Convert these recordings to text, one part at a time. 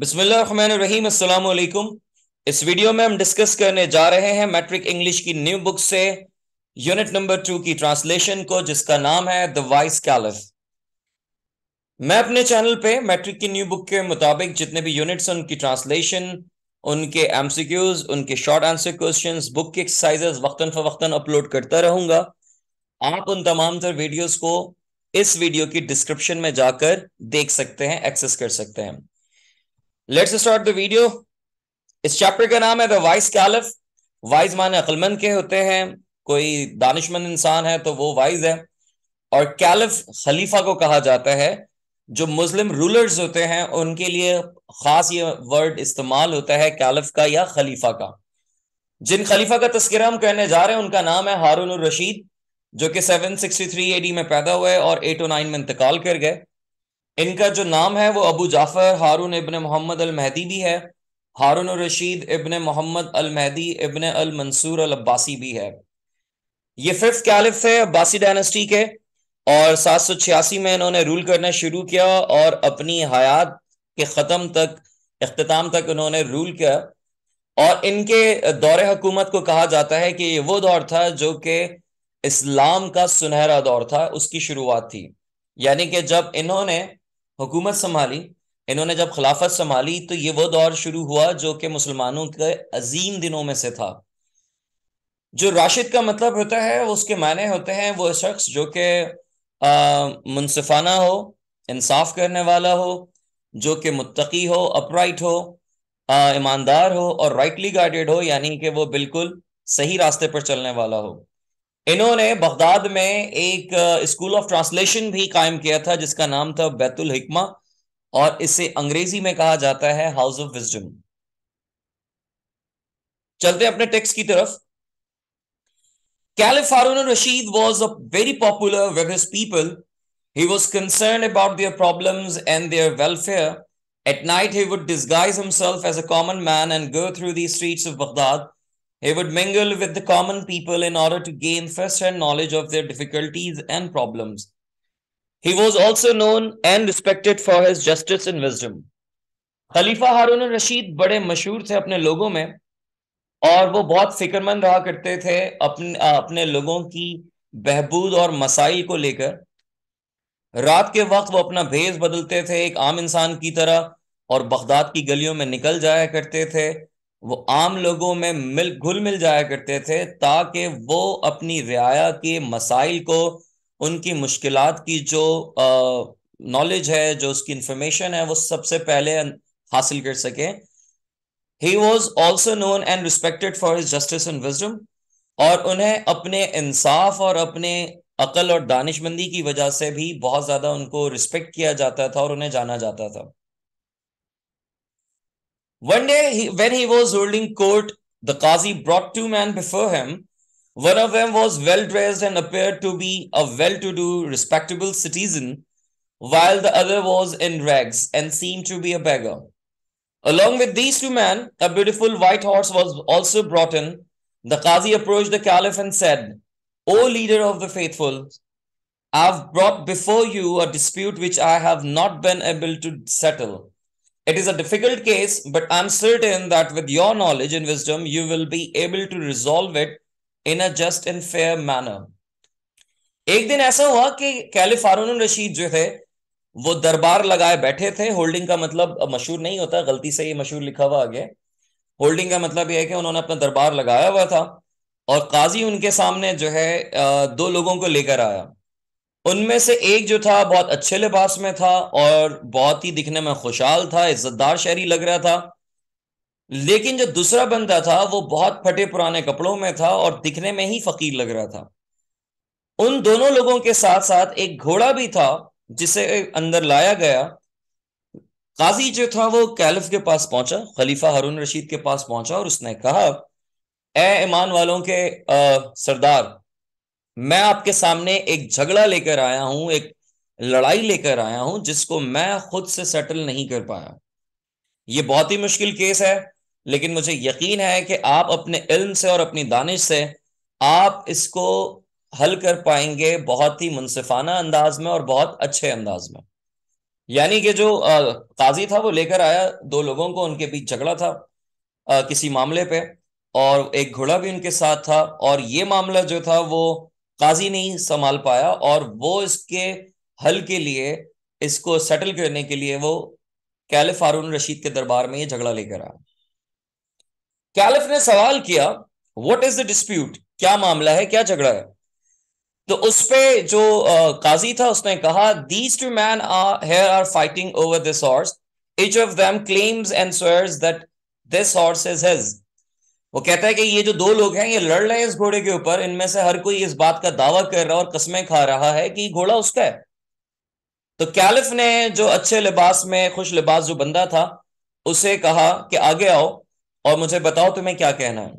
बिस्मिल्लाम अस्सलाम इस वीडियो में हम डिस्कस करने जा रहे हैं मैट्रिक इंग्लिश की न्यू बुक से यूनिट नंबर टू की ट्रांसलेशन को जिसका नाम है द वाइस कैलिफ मैं अपने चैनल पे मैट्रिक की न्यू बुक के मुताबिक जितने भी यूनिट्स हैं उनकी ट्रांसलेशन उनके एमसीक्यूज उनके शॉर्ट आंसर क्वेश्चन बुक की एक्सरसाइजेस वक्ता फवक्ता अपलोड करता रहूंगा आप उन तमाम तर वीडियोज को इस वीडियो की डिस्क्रिप्शन में जाकर देख सकते हैं एक्सेस कर सकते हैं लेट्स स्टार्ट द वीडियो इस चैप्टर का नाम है द वाइस कैलिफ वाइज माने अकलमंद के होते हैं कोई दानिशमंद इंसान है तो वो वाइज है और कैलिफ खलीफा को कहा जाता है जो मुस्लिम रूलर्स होते हैं उनके लिए खास ये वर्ड इस्तेमाल होता है कैलिफ का या खलीफा का जिन खलीफा का तस्करा हम कहने जा रहे हैं उनका नाम है हारून रशीद जो कि 763 एडी में पैदा हुए और 809 में इंतकाल कर गए इनका जो नाम है वो अबू जाफ़र हारून इबन मोहम्मद अल महदी भी है हारून रशीद इबन मोहम्मद अल महदी इबन अल मंसूर अल अब्बासी भी है ये फिफ्थ कैलिफ है अब्बासी डायनेस्टी के और सात सौ छियासी में इन्होंने रूल करना शुरू किया और अपनी हयात के ख़त्म तक अख्ताम तक उन्होंने रूल किया और इनके दौर हकूमत को कहा जाता है कि ये वो दौर था जो कि इस्लाम का सुनहरा दौर था उसकी शुरुआत थी यानी कि जब इन्होंने हुकूमत संभाली इन्होंने जब खिलाफत संभाली तो ये वो दौर शुरू हुआ जो कि मुसलमानों के अजीम दिनों में से था जो राशिद का मतलब होता है उसके मायने होते हैं वो शख्स जो कि मुनफाना हो इंसाफ करने वाला हो जो कि मुतकी हो अपराइट हो ईमानदार हो और राइटली गाइडेड हो यानी कि वो बिल्कुल सही रास्ते पर चलने वाला हो इन्होंने बगदाद में एक स्कूल ऑफ ट्रांसलेशन भी कायम किया था जिसका नाम था बैतुल हिकमा और इसे अंग्रेजी में कहा जाता है हाउस ऑफ विजडम चलते हैं अपने टेक्स्ट की तरफ caliph Haroun Rashid was a very popular with his people he was concern about their problems and their welfare at night he would disguise himself as a common man and go through the streets of Baghdad He would mingle with the common people in order to gain first hand knowledge of their difficulties and problems. He was also known and respected for his justice and wisdom. खलीफा हारून रशीद बड़े मशहूर थे अपने लोगों में और वो बहुत फिक्रमंद रहा करते थे अपने अपने लोगों की बहबूद और मसाई को लेकर रात के वक्त वो अपना भेस बदलते थे एक आम इंसान की तरह और बगदाद की गलियों में निकल जाया करते थे वो आम लोगों में मिल घुल मिल जाया करते थे ताकि वो अपनी रियाया के मसाइल को उनकी मुश्किल की जो नॉलेज है जो उसकी इंफॉर्मेशन है वो सबसे पहले हासिल कर सके he was also known and respected for his justice and wisdom और उन्हें अपने इंसाफ और अपने अकल और दानिशमंदी की वजह से भी बहुत ज़्यादा उनको रिस्पेक्ट किया जाता था और उन्हें जाना जाता था One day, he, when he was holding court, the Qazi brought two men before him. One of them was well dressed and appeared to be a well to do, respectable citizen, while the other was in rags and seemed to be a beggar. Along with these two men, a beautiful white horse was also brought in. The Qazi approached the Caliph and said, O leader of the faithful, I've brought before you a dispute which I have not been able to settle. It is a difficult case, but I'm certain that with your knowledge and wisdom, you will be able to resolve it in a just and fair manner. एक दिन ऐसा हुआ कि caliph हारून रशीद जो थे वो दरबार लगाए बैठे थे होल्डिंग का मतलब मशहूर नहीं होता गलती से ये मशहूर लिखा हुआ आगे होल्डिंग का मतलब यह है कि उन्होंने अपना दरबार लगाया हुआ था और काजी उनके सामने जो है दो लोगों को लेकर आया उनमें से एक जो था बहुत अच्छे लिबास में था और बहुत ही दिखने में खुशहाल था इज्जतदार शहरी लग रहा था लेकिन जो दूसरा बंदा था वो बहुत फटे पुराने कपड़ों में था और दिखने में ही फकीर लग रहा था उन दोनों लोगों के साथ साथ एक घोड़ा भी था जिसे अंदर लाया गया काजी जो था वो कैलिफ के पास पहुंचा खलीफा हारून रशीद के पास पहुंचा और उसने कहा ए ईमान वालों के सरदार मैं आपके सामने एक झगड़ा लेकर आया हूं एक लड़ाई लेकर आया हूं जिसको मैं खुद से सेटल नहीं कर पाया ये बहुत ही मुश्किल केस है लेकिन मुझे यकीन है कि आप अपने इल्म से और अपनी दानिश से आप इसको हल कर पाएंगे बहुत ही मुनसिफाना अंदाज में और बहुत अच्छे अंदाज में यानी कि जो काजी था वो लेकर आया दो लोगों को उनके बीच झगड़ा था आ, किसी मामले पे और एक घोड़ा भी उनके साथ था और ये मामला जो था वो काजी नहीं संभाल पाया और वो इसके हल के लिए इसको सेटल करने के लिए वो कैलिफ हारून रशीद के दरबार में ये झगड़ा लेकर आया कैलिफ ने सवाल किया व्हाट इज द डिस्प्यूट क्या मामला है क्या झगड़ा है तो उस पे जो आ, काजी था उसने कहा these two man are here are fighting over this horse each of them claims and swears that this horse is his वो कहता है कि ये जो दो लोग हैं ये लड़ रहे हैं इस घोड़े के ऊपर इनमें से हर कोई इस बात का दावा कर रहा और कस्में खा रहा है कि घोड़ा उसका है तो कैलिफ ने जो अच्छे लिबास में खुश लिबास जो बंदा था उसे कहा कि आगे आओ और मुझे बताओ तुम्हें क्या कहना है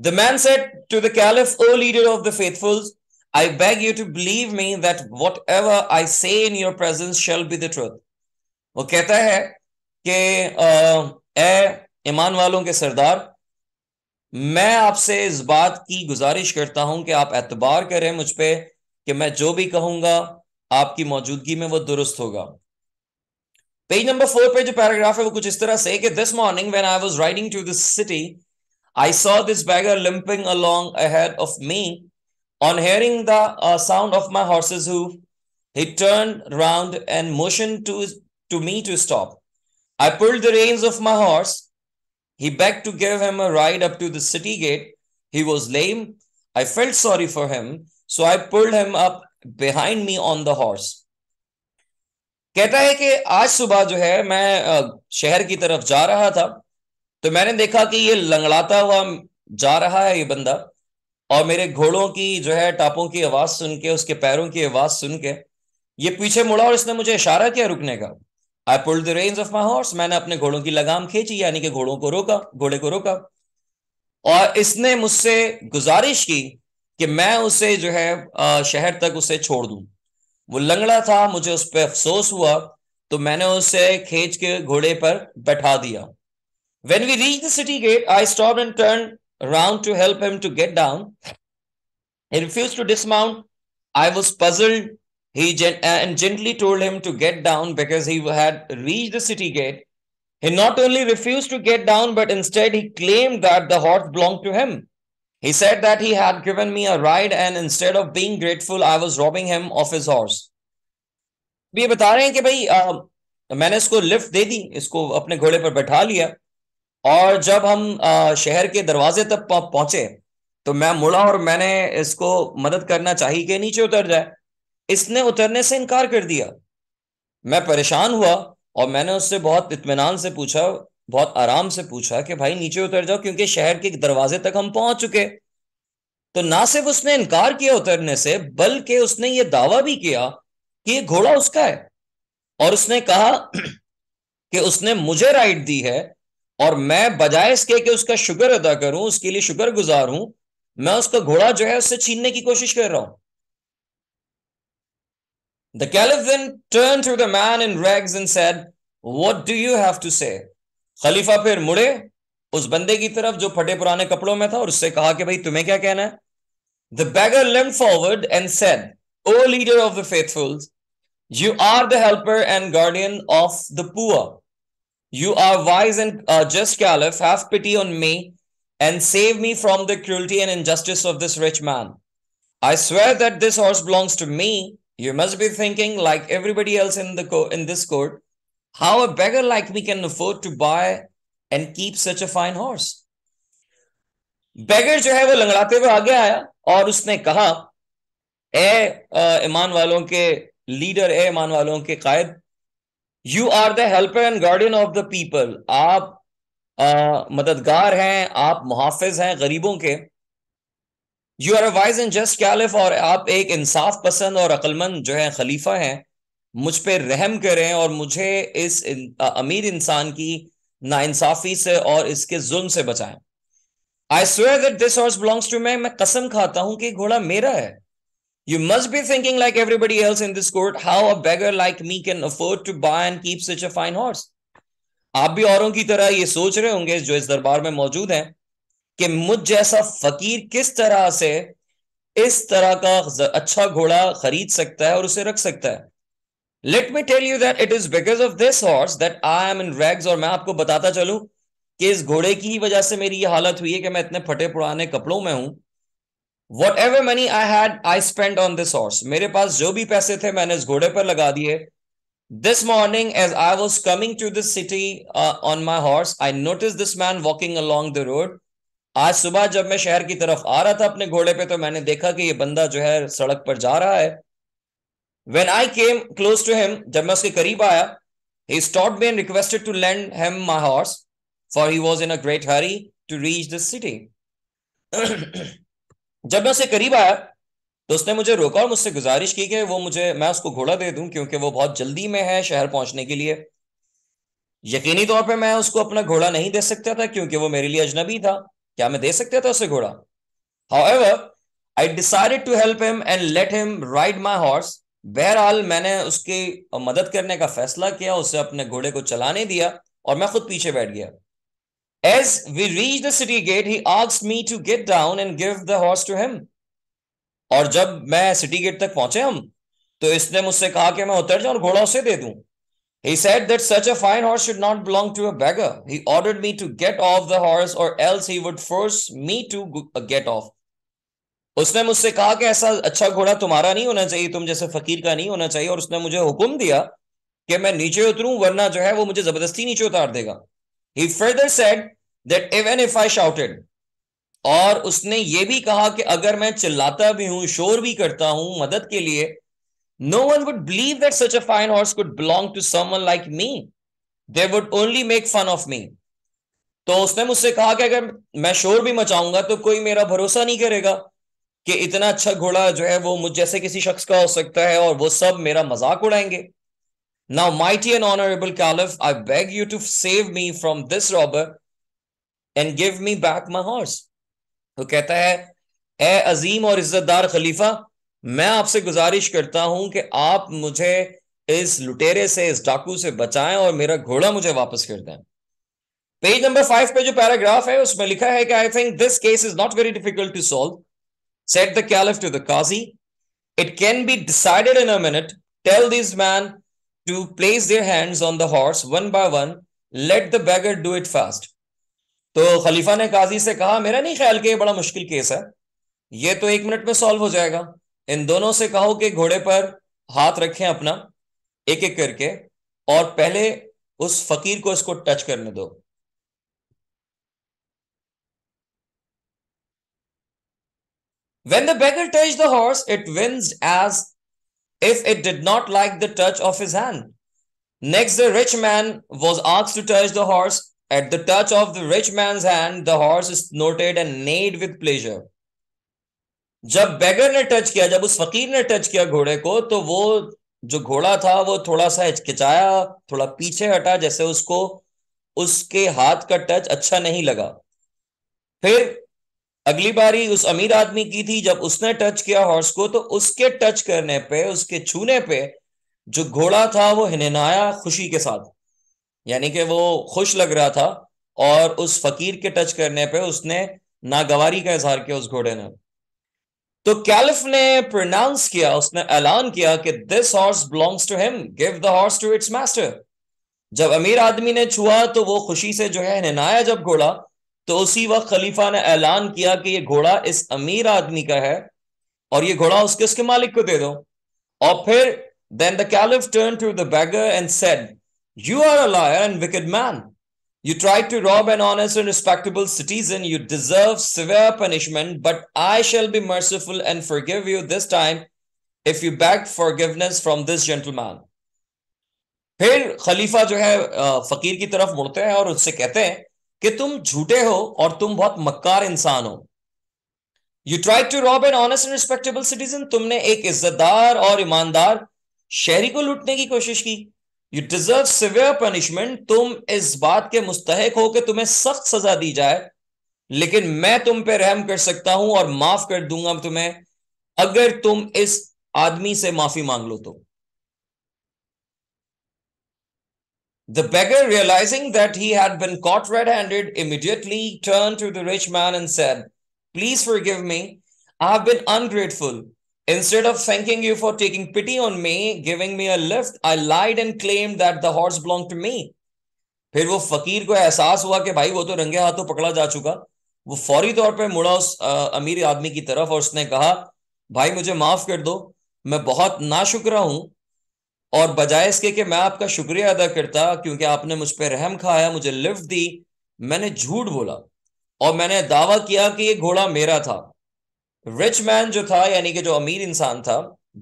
the man said to the caliph O leader of the faithful I beg you to believe me that whatever I say in your presence shall be the truth वो कहता है कि ए ईमान वालों के सरदार मैं आपसे इस बात की गुजारिश करता हूं कि आप एतबार करें मुझ पर कि मैं जो भी कहूंगा आपकी मौजूदगी में वो दुरुस्त होगा पेज नंबर फोर पे जो पैराग्राफ है वो कुछ इस तरह से कि this morning when I was riding to this city I saw this beggar limping along ahead of me on hearing the sound of my horses who he turn round and motion to to me to stop I pulled the reins of my horse He begged to give him a ride up to the city gate. He was lame. I felt sorry for him, so I pulled him up behind me on the horse. कहता है कि आज सुबह जो है मैं शहर की तरफ जा रहा था तो मैंने देखा कि ये लंगड़ाता हुआ जा रहा है ये बंदा और मेरे घोड़ों की जो है टापों की आवाज सुन के उसके पैरों की आवाज सुन के ये पीछे मुड़ा और इसने मुझे इशारा किया रुकने का I pull the reins of my horse मैंने अपने घोड़ों की लगाम खींची यानी कि घोड़ों को रोका घोड़े को रोका और इसने मुझसे गुजारिश की कि मैं उसे जो है शहर तक उसे छोड़ दूं वो लंगड़ा था मुझे उस पर अफसोस हुआ तो मैंने उसे खींच के घोड़े पर बैठा दिया when we reach the city gate I stop and turn round to help him to get down He refused to dismount. I was puzzled He gen- uh, and gently told him to get down because he had reached the city gate. He not only refused to get down, but instead he claimed that the horse belonged to him. He said that he had given me a ride, and instead of being grateful, I was robbing him of his horse. ये बता रहे हैं कि भाई आ, मैंने इसको lift दे दी इसको अपने घोड़े पर बैठा लिया और जब हम आ, शहर के दरवाजे तक पहुंचे तो मैं मुड़ा और मैंने इसको मदद करना चाहिए कि नीचे इसने उतरने से इनकार कर दिया मैं परेशान हुआ और मैंने उससे बहुत इतमान से पूछा बहुत आराम से पूछा कि भाई नीचे उतर जाओ क्योंकि शहर के दरवाजे तक हम पहुंच चुके तो ना सिर्फ उसने इनकार किया उतरने से बल्कि उसने ये दावा भी किया कि ये घोड़ा उसका है और उसने कहा कि उसने मुझे राइट दी है और मैं बजाय इसके कि उसका शुक्र अदा करूं उसके लिए शुक्र गुजार हूं मैं उसका घोड़ा जो है उससे छीनने की कोशिश कर रहा हूं The caliph then turned to the man in rags and said, What do you have to say? Khalifa phir mure, us bande ki taraf jo phate purane kapdo mein tha aur usse kaha ke bhai tumhe kya kehna The beggar limped forward and said, O leader of the faithfuls, you are the helper and guardian of the poor. You are wise and uh, just caliph, have pity on me and save me from the cruelty and injustice of this rich man. I swear that this horse belongs to me You must be thinking, like everybody else in the co- in this court, how a beggar like me can afford to buy and keep such a fine horse. beggar jo hai wo langlate hue aage aaya aur usne kaha ae Iman walon ke leader ae Iman walon ke qaid you are the helper and guardian of the people aap मददगार हैं आप मुहाफिज हैं गरीबों के you are wise and just caliph और आप एक इंसाफ पसंद और अकलमंद जो है खलीफा हैं मुझ पर रहम करें और मुझे इस इन, आ, अमीर इंसान की नाइंसाफी से और इसके जुल्म से बचाएं I swear that this horse belongs to मैं मैं कसम खाता हूं कि घोड़ा मेरा है you must be thinking like everybody else in this court how a beggar like me can afford to buy and keep such a fine horse आप भी औरों की तरह ये सोच रहे होंगे जो इस दरबार में मौजूद हैं कि मुझ जैसा फकीर किस तरह से इस तरह का अच्छा घोड़ा खरीद सकता है और उसे रख सकता है let me tell you that it is because of this horse that I am in rags और मैं आपको बताता चलू कि इस घोड़े की वजह से मेरी ये हालत हुई है कि मैं इतने फटे पुराने कपड़ों में हूं whatever money I had I spend on this horse मेरे पास जो भी पैसे थे मैंने इस घोड़े पर लगा दिए this morning as I was coming to this city on my horse I notice this man walking along the road आज सुबह जब मैं शहर की तरफ आ रहा था अपने घोड़े पे तो मैंने देखा कि ये बंदा जो है सड़क पर जा रहा है when I came close to him जब मैं उसके करीब आया he stop me and requested to lend him my horse for he was in a great hurry to reach the city जब मैं उसके करीब आया तो उसने मुझे रोका और मुझसे गुजारिश की कि वो मुझे मैं उसको घोड़ा दे दूं क्योंकि वो बहुत जल्दी में है शहर पहुंचने के लिए यकीनी तौर पे मैं उसको अपना घोड़ा नहीं दे सकता था क्योंकि वो मेरे लिए अजनबी था क्या मैं दे सकते थे तो उसे घोड़ा ever I decided to help him and let him ride my horse बहरहाल मैंने उसकी मदद करने का फैसला किया उसे अपने घोड़े को चलाने दिया और मैं खुद पीछे बैठ गया as we reach the city gate he asks me to get down and give the horse to him और जब मैं सिटी गेट तक पहुंचे हम तो इसने मुझसे कहा कि मैं उतर जाऊं और घोड़ा उसे दे दूं He said that such a fine horse should not belong to a beggar. He ordered me to get off the horse or else he would force me to uh, get off. उसने मुझसे कहा कि ऐसा अच्छा घोड़ा तुम्हारा नहीं होना चाहिए तुम जैसे फकीर का नहीं होना चाहिए और उसने मुझे हुक्म दिया कि मैं नीचे उतरूं वरना जो है वो मुझे जबरदस्ती नीचे उतार देगा he further said that even if I shouted और उसने ये भी कहा कि अगर मैं चिल्लाता भी हूं शोर भी करता हूं मदद के लिए No one would believe that such a fine horse could belong to someone like me. They would only make fun of me. तो उसने मुझसे कहा कि अगर मैं शोर भी मचाऊंगा तो कोई मेरा भरोसा नहीं करेगा कि इतना अच्छा घोड़ा जो है वो मुझ जैसे किसी शख्स का हो सकता है और वो सब मेरा मजाक उड़ाएंगे now mighty and honourable caliph I beg you to save me from this robber and give me back my horse तो कहता है ए अजीम और इज्जतदार खलीफा मैं आपसे गुजारिश करता हूं कि आप मुझे इस लुटेरे से इस डाकू से बचाएं और मेरा घोड़ा मुझे वापस कर दें पेज नंबर फाइव पे जो पैराग्राफ है उसमें लिखा है कि I think this case is not very difficult to solve said the caliph to the qazi it can be decided in a minute tell this man to place their hands on the horse one by one let the beggar do it fast तो खलीफा ने काजी से कहा मेरा नहीं ख्याल कि ये बड़ा मुश्किल केस है ये तो एक मिनट में सॉल्व हो जाएगा इन दोनों से कहो कि घोड़े पर हाथ रखें अपना एक एक करके और पहले उस फकीर को इसको टच करने दो when the beggar touch the horse it winced as if it did not like the touch of his hand next the rich man was ask to touch the horse at the touch of the rich man hand the horse is nodded and neighed with pleasure जब beggar ने touch किया जब उस फकीर ने touch किया घोड़े को तो वो जो घोड़ा था वो थोड़ा सा हिचकिचाया थोड़ा पीछे हटा जैसे उसको उसके हाथ का टच अच्छा नहीं लगा फिर अगली बारी उस अमीर आदमी की थी जब उसने टच किया हॉर्स को तो उसके टच करने पे उसके छूने पे जो घोड़ा था वो हिनेनाया खुशी के साथ यानी कि वो खुश लग रहा था और उस फकीर के टच करने पे उसने नागवारी का इजहार किया उस घोड़े ने तो कैलिफ ने प्रोनाउंस किया उसने ऐलान किया कि this horse belongs to him give the horse to its master जब अमीर आदमी ने छुआ तो वो खुशी से जो है नहाया जब घोड़ा तो उसी वक्त खलीफा ने ऐलान किया कि ये घोड़ा इस अमीर आदमी का है और ये घोड़ा उसके उसके मालिक को दे दो और फिर then the caliph turn to the beggar and said you are a liar and wicked man You tried to rob an honest and respectable citizen. You deserve severe punishment, but I shall be merciful and forgive you this time if you beg forgiveness from this gentleman. फिर खलीफा जो है फकीर की तरफ मुड़ते हैं और उससे कहते हैं कि तुम झूठे हो और तुम बहुत मक्कार इंसान हो you try to rob an honest and respectable citizen तुमने एक इज्जतदार और ईमानदार शहरी को लूटने की कोशिश की यू डिजर्व सिवियर पनिशमेंट तुम इस बात के मुस्तक हो कि तुम्हें सख्त सजा दी जाए लेकिन मैं तुम पे रहम कर सकता हूं और माफ कर दूंगा तुम्हें अगर तुम इस आदमी से माफी मांग लो तो the beggar realising that he had been caught red handed immediately turn to the rich man and said please forgive me I have been ungrateful Instead of thanking you for taking pity on me, giving me a lift, I lied and claimed that the horse belonged to me. फिर वो फकीर को एहसास हुआ कि भाई वो तो रंगे हाथों पकड़ा जा चुका वो फौरी तौर पे मुड़ा उस आ, अमीर आदमी की तरफ और उसने कहा भाई मुझे माफ कर दो मैं बहुत नाशुक्रा हूं और बजाय इसके कि मैं आपका शुक्रिया अदा करता क्योंकि आपने मुझ पर रहम खाया मुझे लिफ्ट दी मैंने झूठ बोला और मैंने दावा किया कि ये घोड़ा मेरा था Rich man, जो था यानी कि जो अमीर इंसान था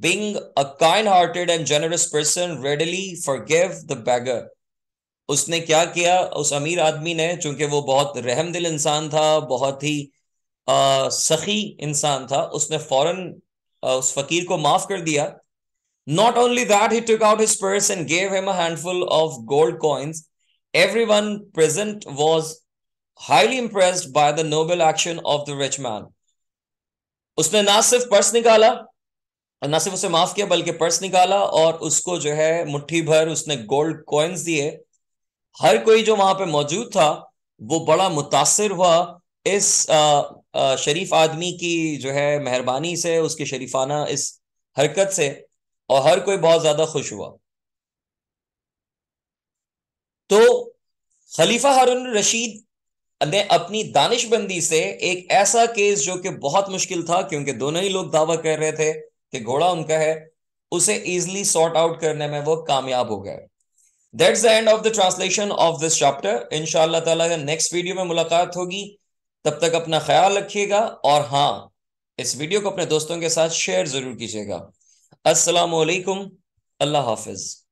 being a kind hearted and generous person readily forgive the beggar उसने क्या किया उस अमीर आदमी ने चूंकि वो बहुत रहम दिल इंसान था बहुत ही सखी इंसान था उसने फौरन उस फकीर को माफ कर दिया Not only that, he took out his purse and gave him a handful of gold coins. Everyone present was highly impressed by the noble action of the rich man. उसने ना सिर्फ पर्स निकाला ना सिर्फ उसे माफ किया बल्कि पर्स निकाला और उसको जो है मुट्ठी भर उसने गोल्ड कॉइन्स दिए हर कोई जो वहां पे मौजूद था वो बड़ा मुतासर हुआ इस आ, आ, शरीफ आदमी की जो है मेहरबानी से उसकी शरीफाना इस हरकत से और हर कोई बहुत ज्यादा खुश हुआ तो खलीफा हारून रशीद ने अपनी दानिशबंदी से एक ऐसा केस जो कि बहुत मुश्किल था क्योंकि दोनों ही लोग दावा कर रहे थे कि घोड़ा उनका है उसे इजिली सॉर्ट आउट करने में वो कामयाब हो गए that's the end of the translation of this chapter इनशाला ताला नेक्स्ट वीडियो में मुलाकात होगी तब तक अपना ख्याल रखिएगा और हाँ इस वीडियो को अपने दोस्तों के साथ शेयर जरूर कीजिएगा असलकुम अल्लाह हाफिज़